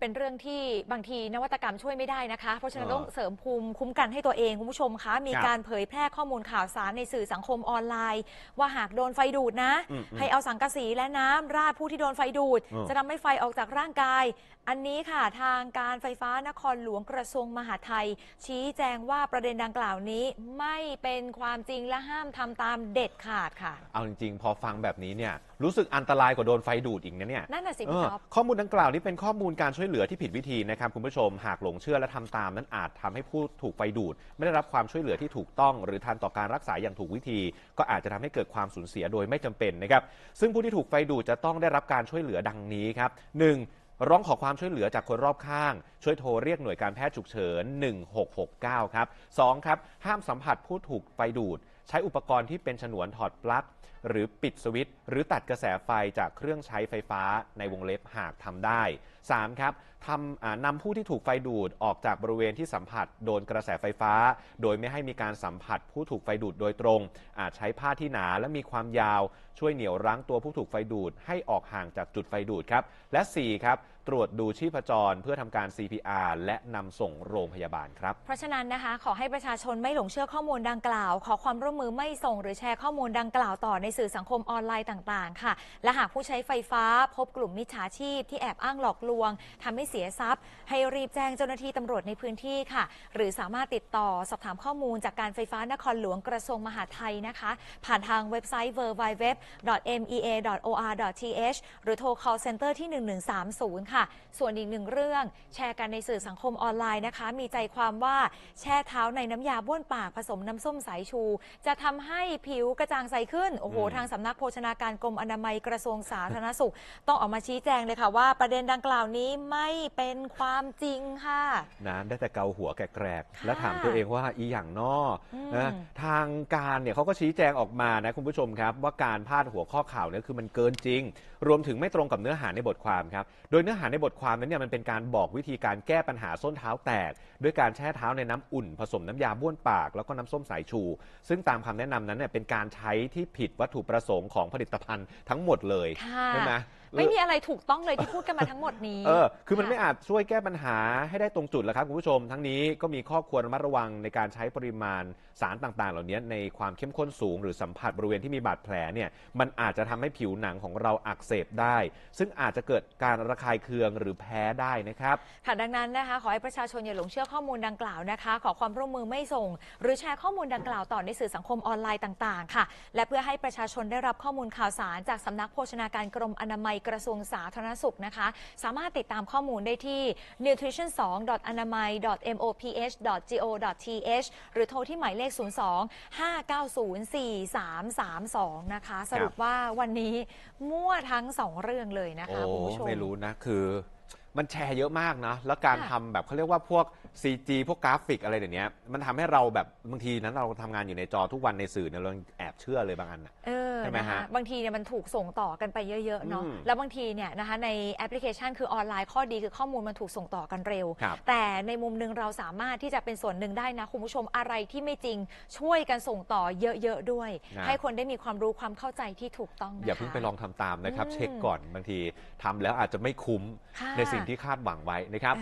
เป็นเรื่องที่บางทีนวัตกรรมช่วยไม่ได้นะคะ เพราะฉะนั้นต้องเสริมภูมิคุ้มกันให้ตัวเอง คุณผู้ชมคะมีการเผยแพร่ข้อมูลข่าวสารในสื่อสังคมออนไลน์ ว่าหากโดนไฟดูดนะ ให้เอาสังกะสีและน้ำราดผู้ที่โดนไฟดูด จะทำให้ไฟออกจากร่างกาย อันนี้ค่ะ ทางการไฟฟ้านครหลวงกระทรวงมหาดไทย ชี้แจงว่าประเด็นดังกล่าวนี้ไม่เป็นความจริงและห้ามทำตามเด็ดขาดค่ะ เอาจริงๆพอฟังแบบนี้เนี่ยรู้สึกอันตรายกว่าโดนไฟดูดอีกนะเนี่ย นั่นน่ะสิครพี่ท็อปข้อมูลดังกล่าวนี้เป็นข้อมูลการช่วยเหลือที่ผิดวิธี นะครับคุณผู้ชม หากหลงเชื่อและทำตาม นั้นอาจทำให้ผู้ถูกไฟดูด ไม่ได้รับความช่วยเหลือที่ถูกต้องหรือทันต่อการรักษาอย่างถูกวิธีก็อาจจะทำให้เกิดความสูญเสียโดยไม่จำเป็นนะครับ ซึ่งผู้ที่ถูกไฟดูดจะต้องได้รับการช่วยเหลือดังนี้ครับหนึ่งร้องขอความช่วยเหลือจากคนรอบข้าง ช่วยโทรเรียกหน่วยการแพทย์ฉุกเฉิน1669ครับ2ครับห้ามสัมผัสผู้ถูกไฟดูดใช้อุปกรณ์ที่เป็นฉนวนถอดปลั๊กหรือปิดสวิตช์หรือตัดกระแสไฟจากเครื่องใช้ไฟฟ้าในวงเล็บหากทำได้ 3. ครับทำนำผู้ที่ถูกไฟดูดออกจากบริเวณที่สัมผัสโดนกระแสไฟฟ้า โดยไม่ให้มีการสัมผัสผู้ถูกไฟดูดโดยตรง อาจใช้ผ้าที่หนาและมีความยาว ช่วยเหนียวรั้งตัวผู้ถูกไฟดูดให้ออกห่างจากจุดไฟดูดครับ และ4ครับตรวจดูชีพจรเพื่อทำการ CPR และนำส่งโรงพยาบาลครับ เพราะฉะนั้นนะคะ ขอให้ประชาชนไม่หลงเชื่อข้อมูลดังกล่าว ขอความร่วมมือไม่ส่งหรือแชร์ข้อมูลดังกล่าวต่อในสื่อสังคมออนไลน์ต่างๆ ค่ะ และหากผู้ใช้ไฟฟ้า พบกลุ่มมิจฉาชีพที่แอบอ้างหลอกลวงทำให้เสียทรัพย์ ให้รีบแจ้งเจ้าหน้าที่ตำรวจในพื้นที่ค่ะ หรือสามารถติดต่อสอบถามข้อมูลจากการไฟฟ้านครหลวงกระทรวงมหาดไทยนะคะ ผ่านทางเว็บไซต์ www.mea.or.th หรือโทร call center ที่ 1130ค่ะส่วนอีกหนึ่งเรื่อง แชร์กันในสื่อสังคมออนไลน์นะคะ มีใจความว่าแช่เท้าในน้ำยาบ้วนปากผสมน้ำส้มสายชู จะทำให้ผิวกระจ่างใสขึ้นโอ้โหทางสำนักโภชนาการกรมอนามัยกระทรวงสาธารณสุขต้องออกมาชี้แจงเลยค่ะว่าประเด็นดังกล่าวนี้ไม่เป็นความจริงค่ะน้นได้แต่เกาหัวแกรกและถามตัวเองว่าอีอย่างนอนะทางการเนี่ยเขาก็ชี้แจงออกมานะคุณผู้ชมครับว่าการพาดหัวข้อข่าวเนี่ยคือมันเกินจริง รวมถึงไม่ตรงกับเนื้อหาในบทความครับโดยเนื้อหาหาในบทความนั้นเนี่ยมันเป็นการบอกวิธีการแก้ปัญหาส้นเท้าแตก ด้วยการแช่เท้าในน้ำอุ่นผสมน้ำยาบ้วนปากแล้วก็น้ำส้มสายชู ซึ่งตามคำแนะนำนั้นเนี่ยเป็นการใช้ที่ผิดวัตถุประสงค์ของผลิตภัณฑ์ทั้งหมดเลย ใช่ไหมไม่มีอะไรถูกต้องเลยที่พูดกันมาทั้งหมดนี้ เออ คือมันไม่อาจช่วยแก้ปัญหาให้ได้ตรงจุดแล้วครับ คุณผู้ชมทั้งนี้ก็มีข้อควรระมัดระวังในการใช้ปริมาณสารต่างๆ เหล่านี้ในความเข้มข้นสูงหรือสัมผัสบริเวณที่มีบาดแผลเนี่ย มันอาจจะทำให้ผิวหนังของเราอักเสบได้ ซึ่งอาจจะเกิดการระคายเคืองหรือแพ้ได้นะครับค่ะดังนั้นนะคะขอให้ประชาชนอย่าหลงเชื่อข้อมูลดังกล่าวนะคะ ขอความร่วมมือไม่ส่ง หรือแชร์ข้อมูลดังกล่าวต่อในสื่อสังคมออนไลน์ต่างๆค่ะ และเพื่อให้ประชาชนได้รับข้อมูลข่าวสาร จากสำนักโภชนาการกรมอนามัยกระทรวงสาธารณสุข นะคะ สามารถติดตามข้อมูลได้ที่ nutrition 2 anamai moph go th หรือโทรที่หมายเลข 02 590 4332 นะคะ สรุปว่าวันนี้มั่วทั้งสองเรื่องเลยนะคะคุณผู้ชมไม่รู้นะ คือ มันแชร์เยอะมากนะ แล้วการทำแบบเขาเรียกว่าพวก CG พวกกราฟิกอะไรเดี๋ยวนี้มันทำให้เราแบบ บางทีนั้นเราทำงานอยู่ในจอทุกวันในสื่อเนี่ยเราแอบเชื่อเลยบางอันนะเใช่ไหมคฮะบางทีเนี่ยมันถูกส่งต่อกันไปเยอะๆเนาะแล้วบางทีเนี่ยนะคะในแอปพลิเคชันคือออนไลน์ข้อดี คือข้อมูลมันถูกส่งต่อกันเร็ว แต่ในมุมหนึ่งเราสามารถที่จะเป็นส่วนหนึ่งได้นะคุณผู้ชมอะไรที่ไม่จริงช่วยกันส่งต่อเยอะๆด้วย ให้คนได้มีความรู้ความเข้าใจที่ถูกต้องอย่าเพิ่งไปลองทำตามนะครับเช็คก่อนบางทีทำแล้วอาจจะไม่คุ้มในสิ่งที่คาดหวังไว้นะครับ